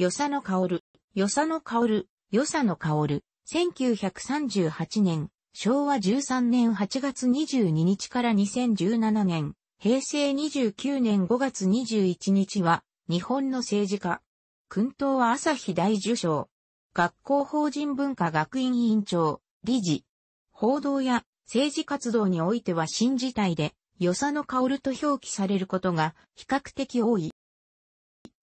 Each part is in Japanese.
与謝野薫、与謝野薫、与謝野薫、1938年、昭和13年8月22日から2017年、平成29年5月21日は、日本の政治家。訓党は朝日大受賞。学校法人文化学院委員長、理事。報道や政治活動においては新事態で、与謝野薫と表記されることが比較的多い。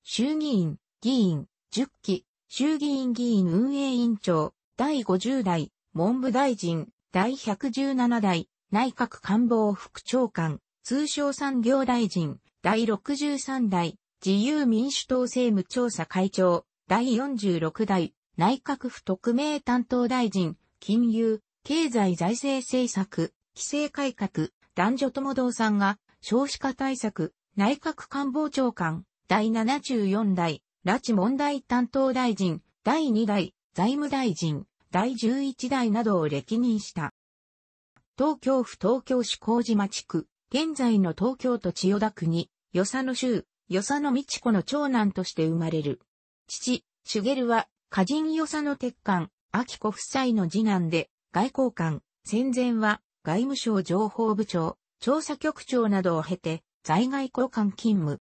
衆議院、議員、10期、衆議院議員運営委員長、第50代、文部大臣、第117代、内閣官房副長官、通商産業大臣、第63代、自由民主党政務調査会長、第46代、内閣府特命担当大臣、金融、経済財政政策、規制改革、男女共同さんが、少子化対策、内閣官房長官、第74代、拉致問題担当大臣、第2代、財務大臣、第11代などを歴任した。東京府東京市麹島地区、現在の東京都千代田区に、与佐野州、与佐野道子の長男として生まれる。父、茂は、歌人与佐野鉄管、秋子夫妻の次男で、外交官、戦前は、外務省情報部長、調査局長などを経て、在外交官勤務。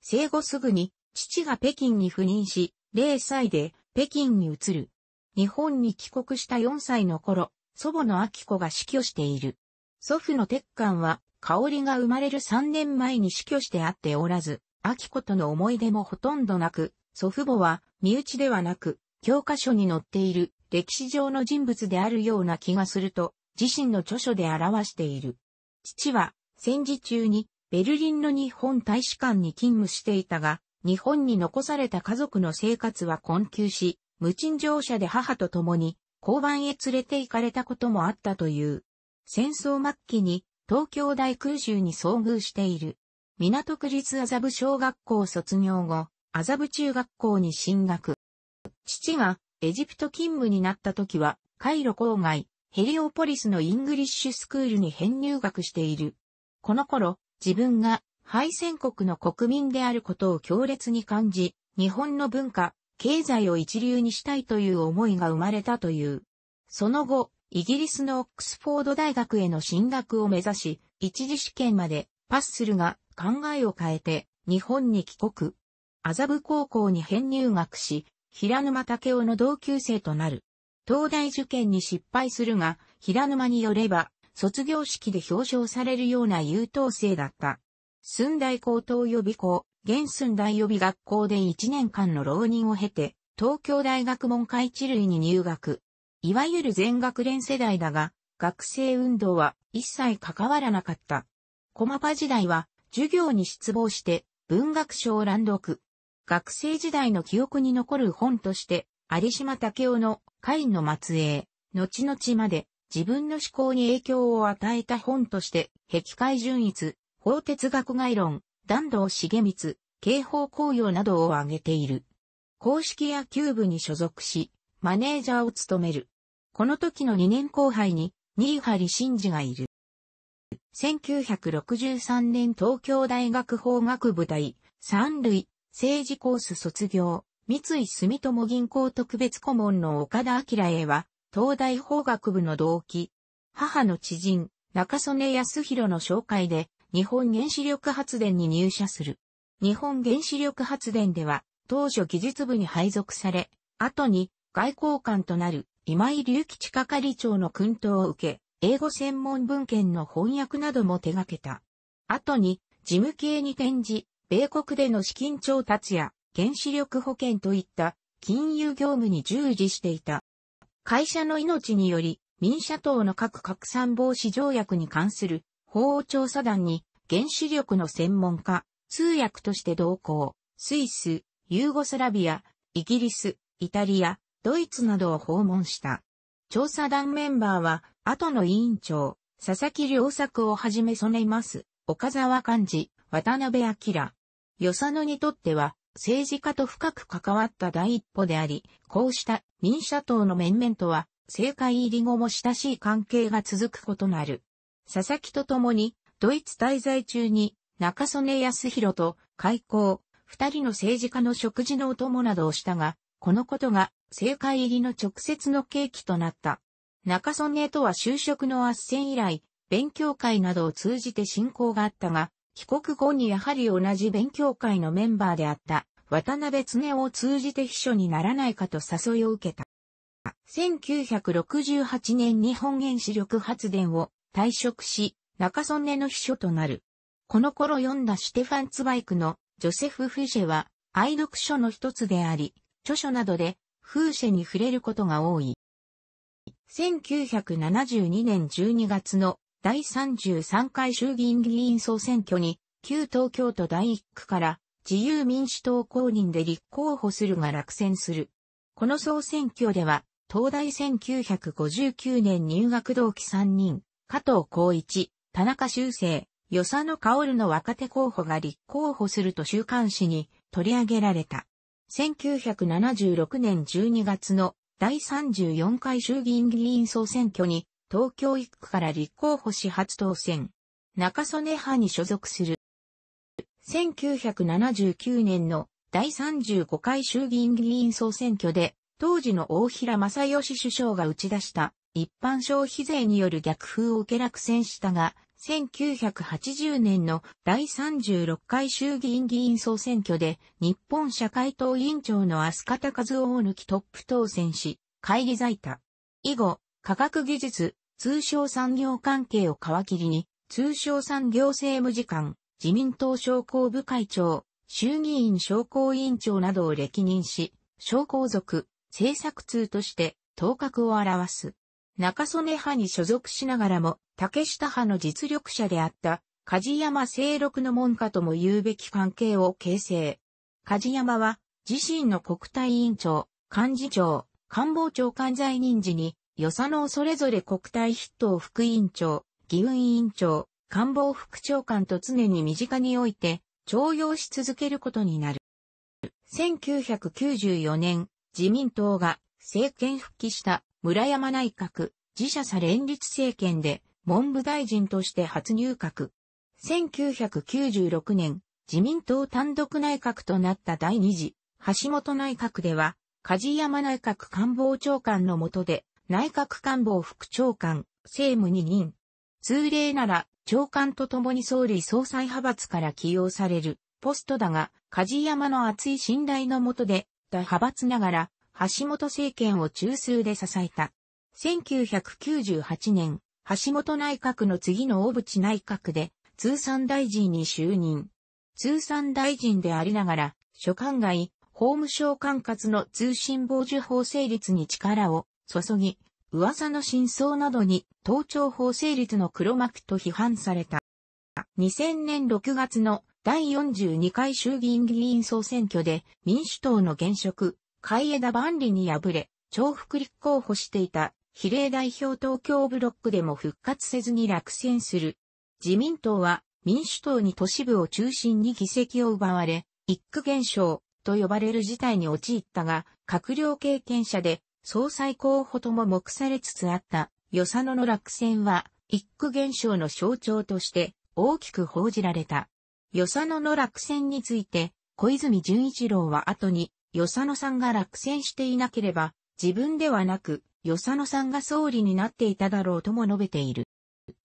生後すぐに、父が北京に赴任し、0歳で北京に移る。日本に帰国した4歳の頃、祖母の秋子が死去している。祖父の鉄管は、香りが生まれる3年前に死去してあっておらず、秋子との思い出もほとんどなく、祖父母は身内ではなく、教科書に載っている歴史上の人物であるような気がすると、自身の著書で表している。父は戦時中にベルリンの日本大使館に勤務していたが、日本に残された家族の生活は困窮し、無賃乗車で母と共に交番へ連れて行かれたこともあったという。戦争末期に東京大空襲に遭遇している。港区立麻布小学校卒業後、麻布中学校に進学。父がエジプト勤務になった時は、カイロ郊外、ヘリオポリスのイングリッシュスクールに編入学している。この頃、自分が敗戦国の国民であることを強烈に感じ、日本の文化、経済を一流にしたいという思いが生まれたという。その後、イギリスのオックスフォード大学への進学を目指し、一次試験までパスするが考えを変えて日本に帰国。麻布高校に編入学し、平沼武雄の同級生となる。東大受験に失敗するが、平沼によれば、卒業式で表彰されるような優等生だった。寸大高等予備校、現寸大予備学校で1年間の浪人を経て、東京大学門下一類に入学。いわゆる全学連世代だが、学生運動は一切関わらなかった。駒場時代は、授業に失望して、文学賞を乱読。学生時代の記憶に残る本として、有島武雄の、会の末裔、後々まで、自分の思考に影響を与えた本として、壁海純一、法哲学概論、弾道重光、刑法公用などを挙げている。公式野球部に所属し、マネージャーを務める。この時の2年後輩に、新張真嗣がいる。1963年東京大学法学部大、三類、政治コース卒業、三井住友銀行特別顧問の岡田明へは、東大法学部の同期、母の知人、中曽根康弘の紹介で、日本原子力発電に入社する。日本原子力発電では、当初技術部に配属され、後に外交官となる今井隆吉係長の訓導を受け、英語専門文献の翻訳なども手掛けた。後に事務系に転じ、米国での資金調達や原子力保険といった金融業務に従事していた。会社の命により、民社党の各拡散防止条約に関する法王調査団に原子力の専門家、通訳として同行、スイス、ユーゴスラビア、イギリス、イタリア、ドイツなどを訪問した。調査団メンバーは、後の委員長、佐々木良作をはじめ曽根ます、岡沢幹事、渡辺明。与謝野にとっては、政治家と深く関わった第一歩であり、こうした民社党の面々とは、政界入り後も親しい関係が続くことなる。佐々木と共に、ドイツ滞在中に、中曽根康弘と、開港、二人の政治家の食事のお供などをしたが、このことが、政界入りの直接の契機となった。中曽根とは就職の斡旋以来、勉強会などを通じて親交があったが、帰国後にやはり同じ勉強会のメンバーであった、渡辺恒夫を通じて秘書にならないかと誘いを受けた。1968年日本原子力発電を退職し、中曽根の秘書となる。この頃読んだシュテファン・ツバイクのジョセフ・フーシェは愛読書の一つであり、著書などでフーシェに触れることが多い。1972年12月の第33回衆議院議員総選挙に旧東京都第1区から自由民主党公認で立候補するが落選する。この総選挙では東大1959年入学同期3人、加藤孝一、田中修正、与謝野薫の若手候補が立候補すると週刊誌に取り上げられた。1976年12月の第34回衆議院議員総選挙に東京1区から立候補し初当選。中曽根派に所属する。1979年の第35回衆議院議員総選挙で当時の大平正義首相が打ち出した一般消費税による逆風を受け落選したが、1980年の第36回衆議院議員総選挙で日本社会党委員長の飛鳥高夫を抜きトップ当選し、会議在た。以後、科学技術、通商産業関係を皮切りに、通商産業政務次官、自民党商工部会長、衆議院商工委員長などを歴任し、商工族、政策通として頭角を表す。中曽根派に所属しながらも、竹下派の実力者であった、梶山清六の門下とも言うべき関係を形成。梶山は、自身の国対委員長、幹事長、官房長官在任時に、与謝野それぞれ国対筆頭副委員長、議運委員長、官房副長官と常に身近において、徴用し続けることになる。1994年、自民党が政権復帰した村山内閣、自社さ連立政権で文部大臣として初入閣。1996年、自民党単独内閣となった第二次、橋本内閣では、梶山内閣官房長官の下で、内閣官房副長官、政務二任。通例なら、長官と共に総理総裁派閥から起用される、ポストだが、梶山の厚い信頼の下で、大派閥ながら、橋本政権を中枢で支えた。1998年、橋本内閣の次の大渕内閣で通産大臣に就任。通産大臣でありながら、所管外、法務省管轄の通信傍受法成立に力を注ぎ、噂の真相などに盗聴法成立の黒幕と批判された。2000年6月の第42回衆議院議員総選挙で民主党の現職、海江田万里に敗れ、重複立候補していた比例代表東京ブロックでも復活せずに落選する。自民党は民主党に都市部を中心に議席を奪われ、一区現象と呼ばれる事態に陥ったが、閣僚経験者で総裁候補とも目されつつあった与謝野の落選は一区現象の象徴として大きく報じられた。与謝野の落選について小泉純一郎は後に与謝野さんが落選していなければ、自分ではなく、与謝野さんが総理になっていただろうとも述べている。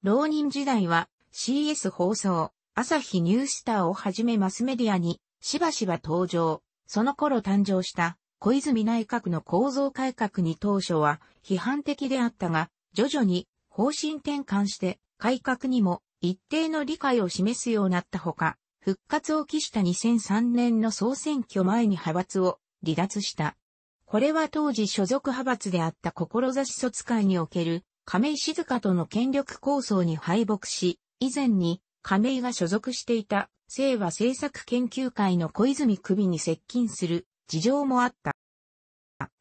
浪人時代は CS 放送、朝日ニュースターをはじめマスメディアにしばしば登場。その頃誕生した小泉内閣の構造改革に当初は批判的であったが、徐々に方針転換して改革にも一定の理解を示すようになったほか、復活を期した2003年の総選挙前に派閥を離脱した。これは当時所属派閥であった志卒会における亀井静香との権力構想に敗北し、以前に亀井が所属していた清和政策研究会の小泉首に接近する事情もあった。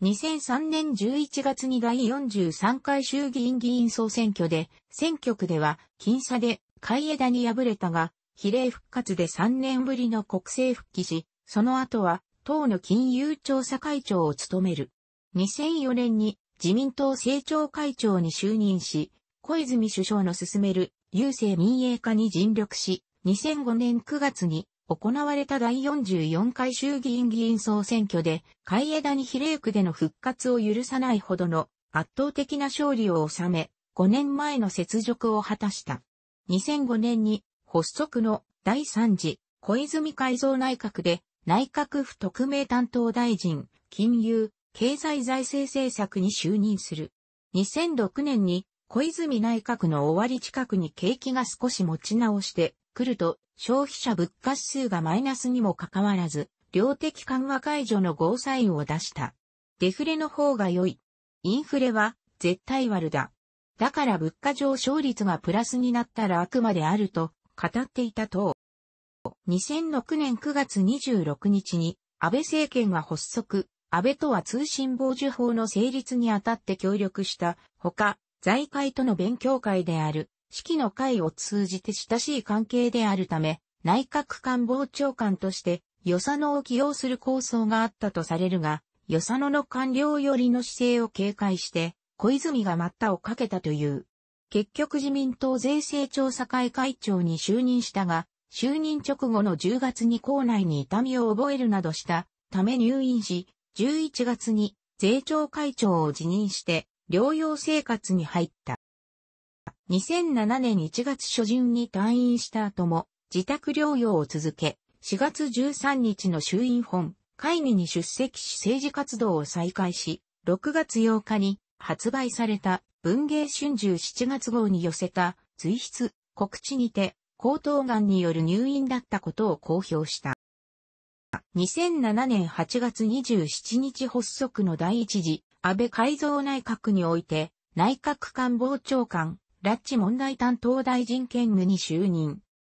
2003年11月に第43回衆議院議員総選挙で、選挙区では僅差で海江田に敗れたが、比例復活で3年ぶりの国政復帰し、その後は党の金融調査会長を務める。2004年に自民党政調会長に就任し、小泉首相の進める郵政民営化に尽力し、2005年9月に行われた第44回衆議院議員総選挙で、海江に比例区での復活を許さないほどの圧倒的な勝利を収め、5年前の雪辱を果たした。2005年に発足の第3次小泉改造内閣で内閣府特命担当大臣、金融、経済財政政策に就任する。2006年に小泉内閣の終わり近くに景気が少し持ち直してくると消費者物価指数がマイナスにもかかわらず量的緩和解除のゴーサインを出した。デフレの方が良い。インフレは絶対悪だ。だから物価上昇率がプラスになったらあくまであると語っていたと2006年9月26日に安倍政権が発足、安倍とは通信傍受法の成立にあたって協力したほか、財界との勉強会である、式の会を通じて親しい関係であるため、内閣官房長官として与謝野を起用する構想があったとされるが、与謝野の官僚寄りの姿勢を警戒して、小泉が待ったをかけたという。結局自民党税制調査会会長に就任したが、就任直後の10月に校内に痛みを覚えるなどしたため入院し、11月に税調会長を辞任して療養生活に入った。2007年1月初旬に退院した後も自宅療養を続け、4月13日の衆院本会議に出席し政治活動を再開し、6月8日に発売された文芸春秋7月号に寄せた随筆、告知にて、喉頭癌による入院だったことを公表した。2007年8月27日発足の第一次安倍改造内閣において内閣官房長官、拉致問題担当大臣兼務に就任。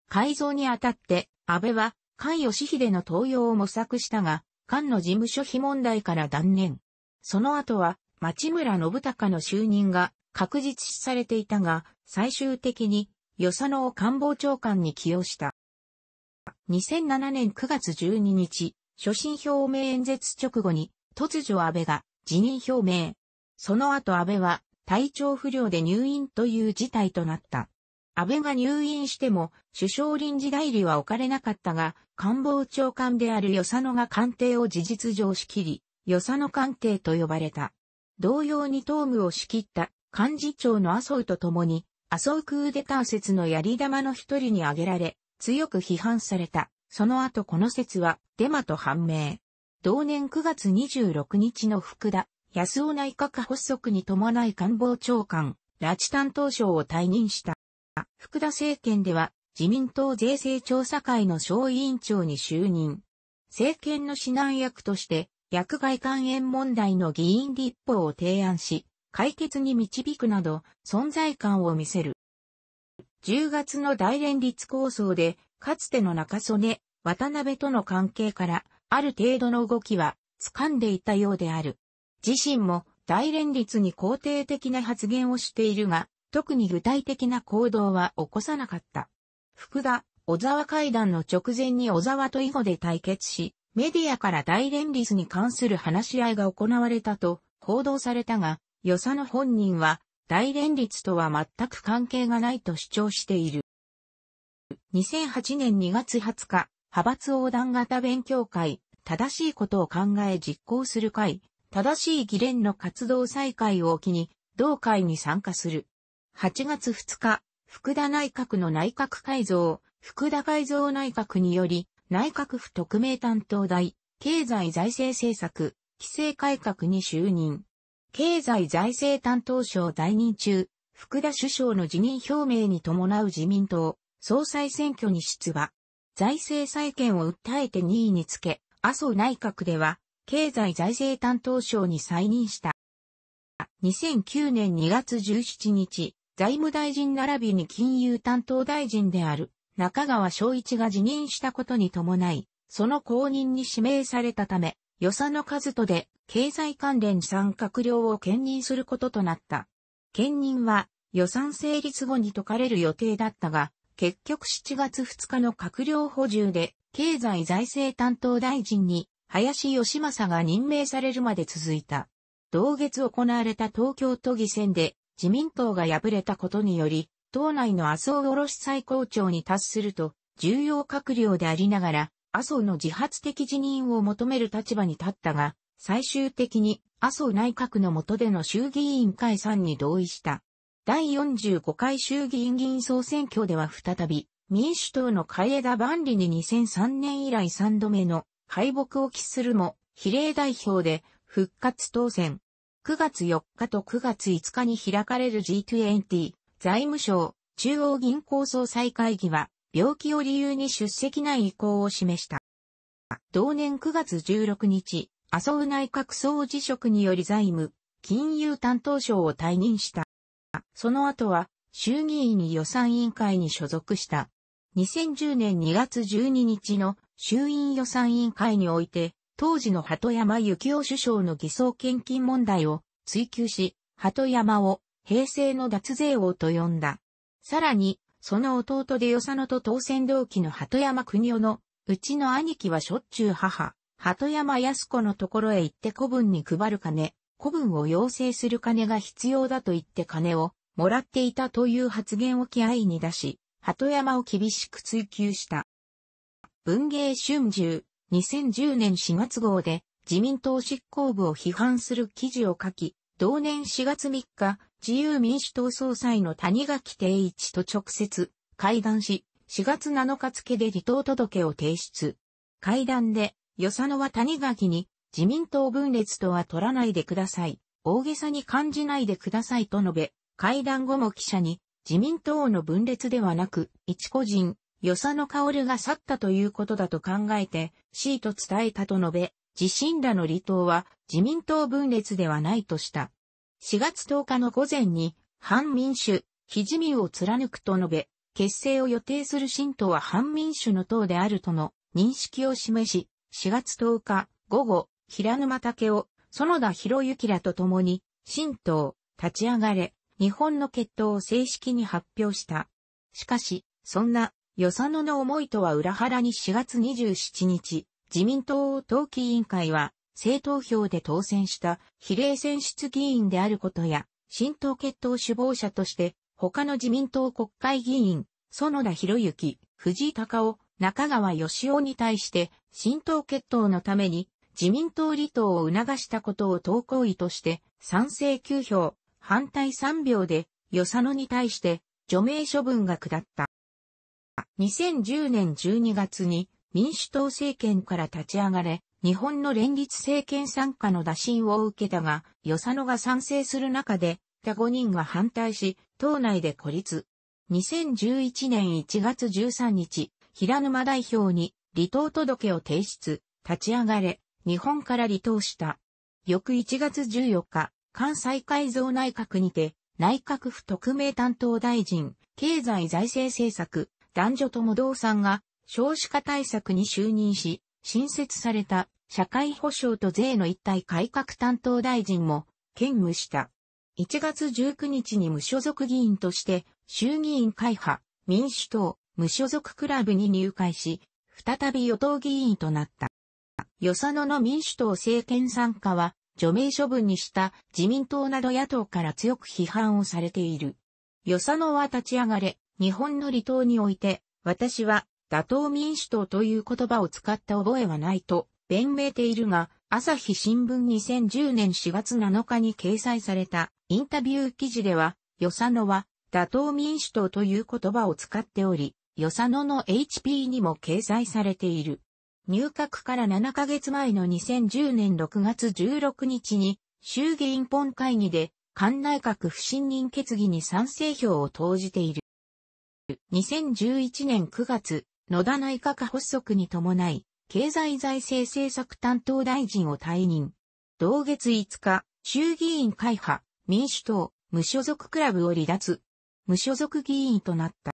改造にあたって安倍は菅義偉の登用を模索したが、菅の事務所費問題から断念。その後は町村信孝の就任が確実視されていたが、最終的に、与謝野を官房長官に起用した。2007年9月12日、所信表明演説直後に、突如安倍が辞任表明。その後安倍は体調不良で入院という事態となった。安倍が入院しても首相臨時代理は置かれなかったが、官房長官である与謝野が官邸を事実上仕切り、与謝野官邸と呼ばれた。同様に党務を仕切った幹事長の麻生と共に、麻生クーデター説のやり玉の一人に挙げられ、強く批判された。その後この説はデマと判明。同年9月26日の福田、安尾内閣発足に伴い官房長官、拉致担当省を退任した。福田政権では自民党税制調査会の省委員長に就任。政権の指南役として薬害肝炎問題の議員立法を提案し、解決に導くなど存在感を見せる。10月の大連立構想で、かつての中曽根、渡辺との関係から、ある程度の動きは、掴んでいたようである。自身も、大連立に肯定的な発言をしているが、特に具体的な行動は起こさなかった。福田、小沢会談の直前に小沢と囲碁で対決し、メディアから大連立に関する話し合いが行われたと報道されたが、与謝野本人は大連立とは全く関係がないと主張している。2008年2月20日、派閥横断型勉強会、正しいことを考え実行する会、正しい議連の活動再開を機に、同会に参加する。8月2日、福田内閣の内閣改造、福田改造内閣により、内閣府特命担当大、経済財政政策、規制改革に就任。経済財政担当省在任中、福田首相の辞任表明に伴う自民党、総裁選挙に出馬。財政再建を訴えて2位につけ、麻生内閣では、経済財政担当省に再任した。2009年2月17日、財務大臣並びに金融担当大臣である中川昭一が辞任したことに伴い、その後任に指名されたため、与謝野和人で経済関連産閣僚を兼任することとなった。兼任は予算成立後に解かれる予定だったが、結局7月2日の閣僚補充で経済財政担当大臣に林義正が任命されるまで続いた。同月行われた東京都議選で自民党が敗れたことにより、党内の麻生卸最高長に達すると、重要閣僚でありながら、麻生の自発的辞任を求める立場に立ったが、最終的に麻生内閣の下での衆議院解散に同意した。第45回衆議院議員総選挙では再び、民主党の海江田万里に2003年以来3度目の敗北を喫するも、比例代表で復活当選。9月4日と9月5日に開かれる G20 財務省、中央銀行総裁会議は、病気を理由に出席ない意向を示した。同年9月16日、麻生内閣総辞職により財務、金融担当省を退任した。その後は、衆議院予算委員会に所属した。2010年2月12日の衆院予算委員会において、当時の鳩山幸夫首相の偽装献金問題を追及し、鳩山を平成の脱税王と呼んだ。さらに、その弟で与謝野と当選同期の鳩山国夫の、うちの兄貴はしょっちゅう母、鳩山安子のところへ行って古文に配る金、古文を要請する金が必要だと言って金をもらっていたという発言を気合に出し、鳩山を厳しく追求した。文芸春秋、2010年4月号で自民党執行部を批判する記事を書き、同年4月3日、自由民主党総裁の谷垣定一と直接会談し、4月7日付で離党届を提出。会談で、与謝野は谷垣に、自民党分裂とは取らないでください。大げさに感じないでくださいと述べ、会談後も記者に、自民党の分裂ではなく、一個人、与謝野薫が去ったということだと考えて、C と伝えたと述べ、自身らの離党は自民党分裂ではないとした。4月10日の午前に、反民主、ひじみを貫くと述べ、結成を予定する新党は反民主の党であるとの認識を示し、4月10日午後、平沼武雄、園田博之らと共に、新党、立ち上がれ、日本の決闘を正式に発表した。しかし、そんな、与謝野の思いとは裏腹に4月27日、自民党党紀委員会は、政党票で当選した比例選出議員であることや、新党決闘首謀者として、他の自民党国会議員、園田博之、藤井隆夫、中川義雄に対して、新党決闘のために、自民党離党を促したことを党行為として、賛成9票、反対3票で、与謝野に対して、除名処分が下った。2010年12月に、民主党政権から立ち上がれ、日本の連立政権参加の打診を受けたが、与謝野が賛成する中で、他5人が反対し、党内で孤立。2011年1月13日、平沼代表に離党届を提出、立ち上がれ、日本から離党した。翌1月14日、関西改造内閣にて、内閣府特命担当大臣、経済財政政策、男女とも同さんが少子化対策に就任し、新設された社会保障と税の一体改革担当大臣も兼務した。1月19日に無所属議員として衆議院会派民主党無所属クラブに入会し、再び与党議員となった。与佐野の民主党政権参加は除名処分にした自民党など野党から強く批判をされている。与佐野は立ち上がれ、日本の離党において、私は打倒民主党という言葉を使った覚えはないと弁明ているが、朝日新聞2010年4月7日に掲載されたインタビュー記事では、与佐野は打倒民主党という言葉を使っており、与佐野の HP にも掲載されている。入閣から7ヶ月前の2010年6月16日に、衆議院本会議で、官内閣不信任決議に賛成票を投じている。2011年9月、野田内閣発足に伴い、経済財政政策担当大臣を退任。同月5日、衆議院会派、民主党、無所属クラブを離脱。無所属議員となった。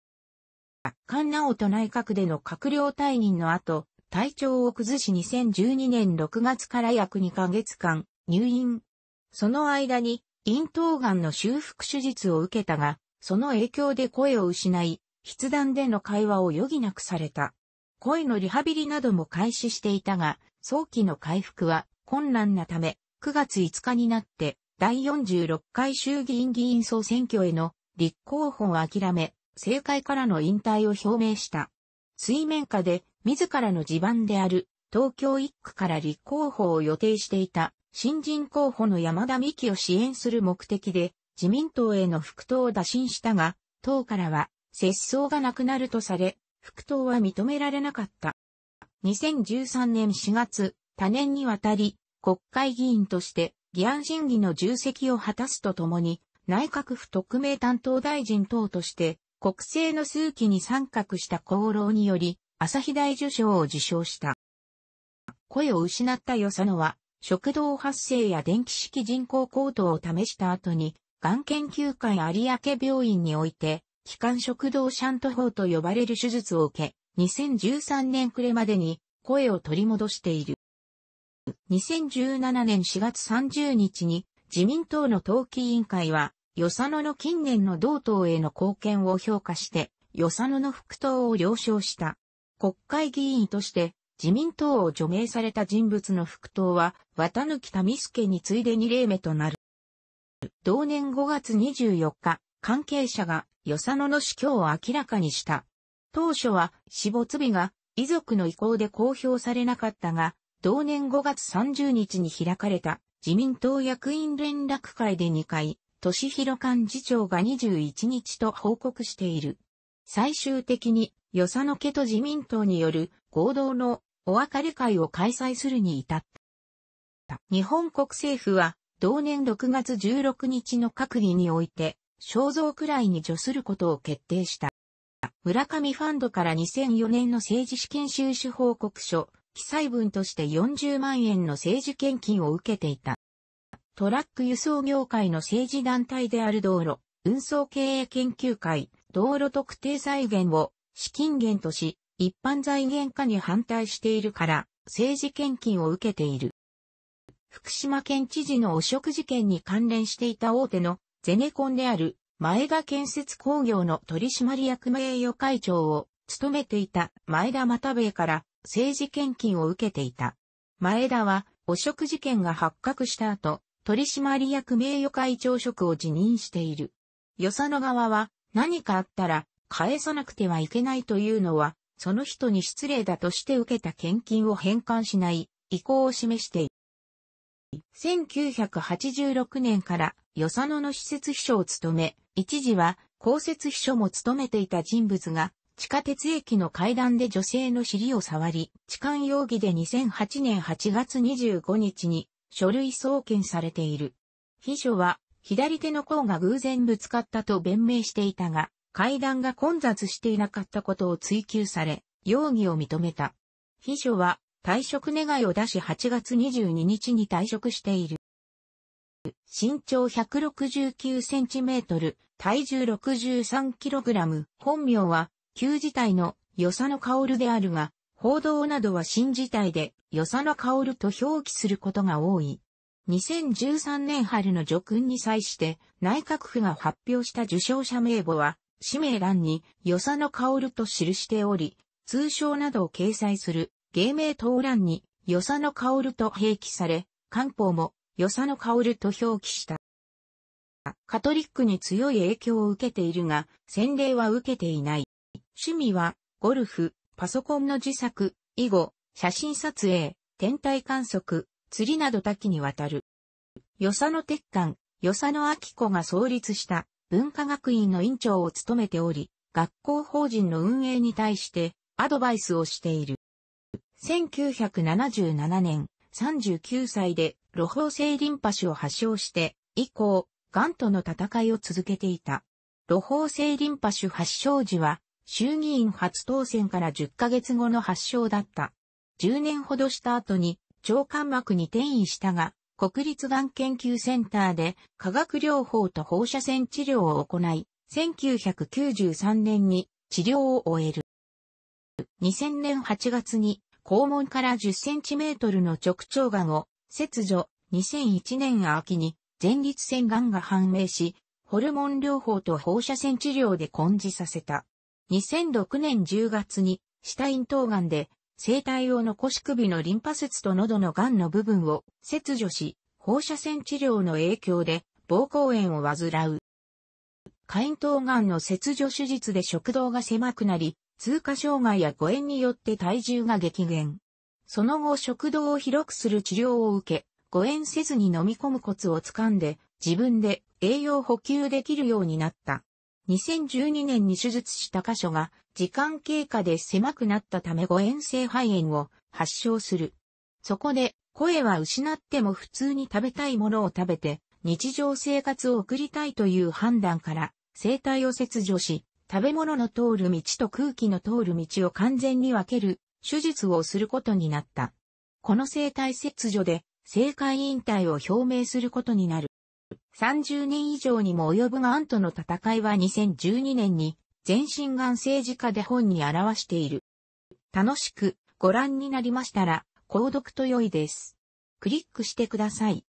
菅直人内閣での閣僚退任の後、体調を崩し2012年6月から約2ヶ月間、入院。その間に、咽頭がんの修復手術を受けたが、その影響で声を失い、筆談での会話を余儀なくされた。声のリハビリなども開始していたが、早期の回復は困難なため、9月5日になって、第46回衆議院議員総選挙への立候補を諦め、政界からの引退を表明した。水面下で、自らの地盤である、東京1区から立候補を予定していた、新人候補の山田美希を支援する目的で、自民党への復党を打診したが、党からは、節操がなくなるとされ、復党は認められなかった。2013年4月、多年にわたり、国会議員として、議案審議の重責を果たすとともに、内閣府特命担当大臣等として、国政の数期に参画した功労により、朝日大受賞を受賞した。声を失った与謝野は、食道発生や電気式人工高等を試した後に、がん研究会有明病院において、気管食道シャント法と呼ばれる手術を受け、2013年暮れまでに声を取り戻している。2017年4月30日に自民党の党紀委員会は、与謝野の近年の同党への貢献を評価して、与謝野の副党を了承した。国会議員として自民党を除名された人物の副党は、綿貫民助に次いで2例目となる。同年5月24日、関係者が与謝野の死去を明らかにした。当初は死没日が遺族の意向で公表されなかったが、同年5月30日に開かれた自民党役員連絡会で2回、敏弘幹事長が21日と報告している。最終的に、与謝野家と自民党による合同のお別れ会を開催するに至った。日本国政府は、同年6月16日の閣議において、肖像くらいに除することを決定した。村上ファンドから2004年の政治資金収支報告書、記載分として40万円の政治献金を受けていた。トラック輸送業界の政治団体である道路、運送経営研究会、道路特定財源を資金源とし、一般財源化に反対しているから、政治献金を受けている。福島県知事の汚職事件に関連していた大手のゼネコンである前田建設工業の取締役名誉会長を務めていた前田又兵衛から政治献金を受けていた。前田は汚職事件が発覚した後、取締役名誉会長職を辞任している。与謝野側は何かあったら返さなくてはいけないというのは、その人に失礼だとして受けた献金を返還しない意向を示している。1986年から与謝野の施設秘書を務め、一時は公設秘書も務めていた人物が、地下鉄駅の階段で女性の尻を触り、痴漢容疑で2008年8月25日に書類送検されている。秘書は、左手の甲が偶然ぶつかったと弁明していたが、階段が混雑していなかったことを追及され、容疑を認めた。秘書は、退職願を出し8月22日に退職している。身長169センチメートル、体重63キログラム、本名は、旧自体の与謝野薫であるが、報道などは新自体で与謝野薫と表記することが多い。2013年春の叙勲に際して内閣府が発表した受賞者名簿は、氏名欄に与謝野薫と記しており、通称などを掲載する芸名東欄に、与謝野薫と併記され、官報も、与謝野薫と表記した。カトリックに強い影響を受けているが、洗礼は受けていない。趣味は、ゴルフ、パソコンの自作、以後、写真撮影、天体観測、釣りなど多岐にわたる。与謝野鉄管、与謝野明子が創立した文化学院の院長を務めており、学校法人の運営に対してアドバイスをしている。1977年、39歳で、露胞性リンパ腫を発症して、以降、癌との戦いを続けていた。露胞性リンパ腫発症時は、衆議院初当選から10ヶ月後の発症だった。10年ほどした後に、腸間膜に転移したが、国立がん研究センターで化学療法と放射線治療を行い、1993年に治療を終える。2000年8月に肛門から10センチメートルの直腸がんを切除、2001年秋に前立腺がんが判明し、ホルモン療法と放射線治療で根治させた。2006年10月に、下咽頭がんで、生体を残し首のリンパ節と喉のがんの部分を切除し、放射線治療の影響で、膀胱炎を患う。下咽頭がんの切除手術で食道が狭くなり、通過障害や誤嚥によって体重が激減。その後食道を広くする治療を受け、誤嚥せずに飲み込むコツをつかんで、自分で栄養補給できるようになった。2012年に手術した箇所が時間経過で狭くなったため誤嚥性肺炎を発症する。そこで声は失っても普通に食べたいものを食べて日常生活を送りたいという判断から生体を切除し食べ物の通る道と空気の通る道を完全に分ける手術をすることになった。この生体切除で政界引退を表明することになる。30年以上にも及ぶがんとの戦いは2012年に全身がん政治家で本に表している。楽しくご覧になりましたら、購読と良いです。クリックしてください。